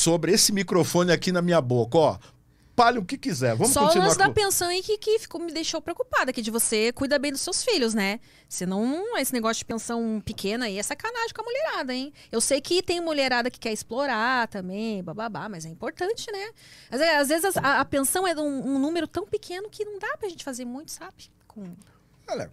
sobre esse microfone aqui na minha boca, ó. Palhe o que quiser. Vamos Só continuar. Só o da pensão aí que, que ficou, me deixou preocupada, que de você cuida bem dos seus filhos, né? Senão, esse negócio de pensão pequena aí é sacanagem com a mulherada, hein? Eu sei que tem mulherada que quer explorar também, bababá, mas é importante, né? Às, às vezes a, a, pensão é um, um, número tão pequeno que não dá pra gente fazer muito, sabe? Com... Olha,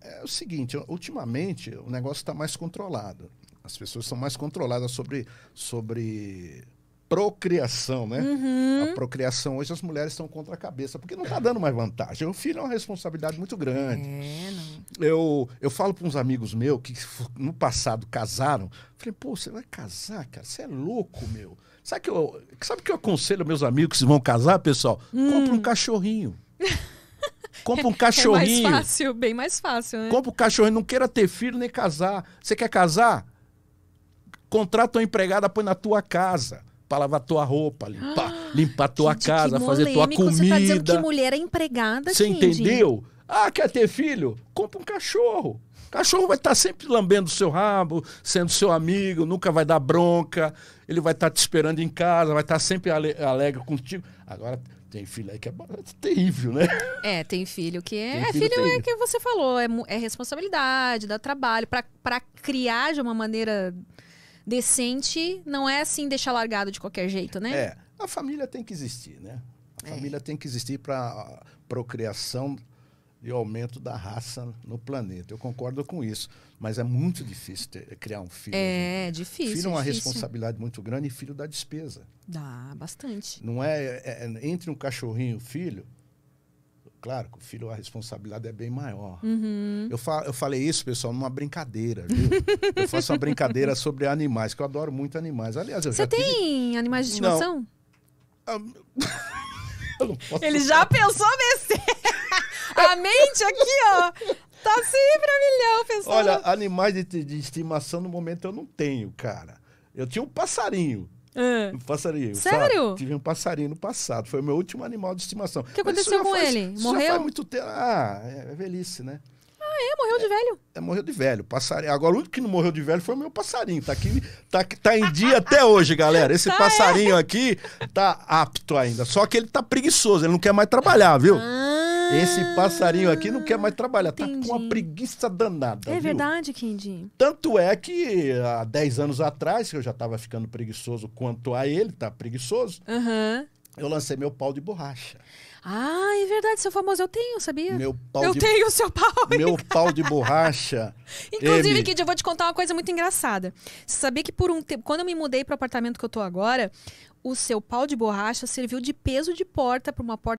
é o seguinte, ultimamente o negócio está mais controlado. As pessoas são mais controladas sobre, sobre procriação, né? Uhum. A procriação hoje as mulheres estão contra a cabeça, porque não está dando mais vantagem. O filho é uma responsabilidade muito grande. É, eu, eu falo para uns amigos meus que no passado casaram, falei, pô, você vai casar, cara? Você é louco, meu. Sabe que eu, sabe que eu aconselho meus amigos que vão casar, pessoal? Hum. um cachorrinho. compre um cachorrinho. É, é mais fácil, bem mais fácil, né? Compra um cachorrinho, não queira ter filho nem casar. Você quer casar? Contrata uma empregada, põe na tua casa para lavar tua roupa, limpar, limpar tua gente, casa, fazer tua comida. Você tá dizendo que mulher é empregada, Você entendeu? Ah, quer ter filho? Compra um cachorro. O cachorro vai estar tá sempre lambendo o seu rabo, sendo seu amigo, nunca vai dar bronca, ele vai estar tá te esperando em casa, vai estar tá sempre ale alegre contigo. Agora, tem filho aí que é, é terrível, né? É, tem filho que é. Tem é filho, é, filho é que você falou, é, é responsabilidade, dá trabalho. para criar de uma maneira decente não é assim deixar largado de qualquer jeito, né? É, a família tem que existir, né? A é. família tem que existir para procriação e aumento da raça no planeta. Eu concordo com isso, mas é muito difícil ter, criar um filho. É, né? difícil. Filho é uma difícil. responsabilidade muito grande e filho dá despesa. Dá bastante. Não é, é, é entre um cachorrinho e um filho, Claro que o filho, a responsabilidade é bem maior. Uhum. Eu, fa eu falei isso, pessoal, numa brincadeira, viu? eu faço uma brincadeira sobre animais, que eu adoro muito animais. Aliás, eu Você já tem tive... animais de estimação? Ah, Ele já pensou nesse. a mente aqui, ó. Tá sempre assim a milhão, pessoal. Olha, animais de, de estimação no momento eu não tenho, cara. Eu tinha um passarinho. É. Um passarinho. Sério? Sabe? Tive um passarinho no passado. Foi o meu último animal de estimação. O que aconteceu com faz, ele? Morreu? Já faz muito tempo. Ah, é, é velhice, né? Ah, é? Morreu de é, velho? É, morreu de velho. Passarinho. Agora, o único que não morreu de velho foi o meu passarinho. Tá aqui, tá, tá em dia até hoje, galera. Esse tá é? passarinho é. aqui tá apto ainda. Só que ele tá preguiçoso, ele não quer mais trabalhar, viu? Ah. Esse passarinho aqui não quer mais trabalhar, Entendi. tá com uma preguiça danada. É viu? verdade, Quindim. Tanto é que há 10 anos atrás, que eu já estava ficando preguiçoso quanto a ele, tá preguiçoso, uhum. eu lancei meu pau de borracha. Ah, é verdade, seu famoso, eu tenho, sabia? Meu pau eu de... tenho seu pau. Meu pau de borracha. Inclusive, Kid, eu vou te contar uma coisa muito engraçada. Você sabia que por um tempo, quando eu me mudei para o apartamento que eu tô agora, o seu pau de borracha serviu de peso de porta para uma porta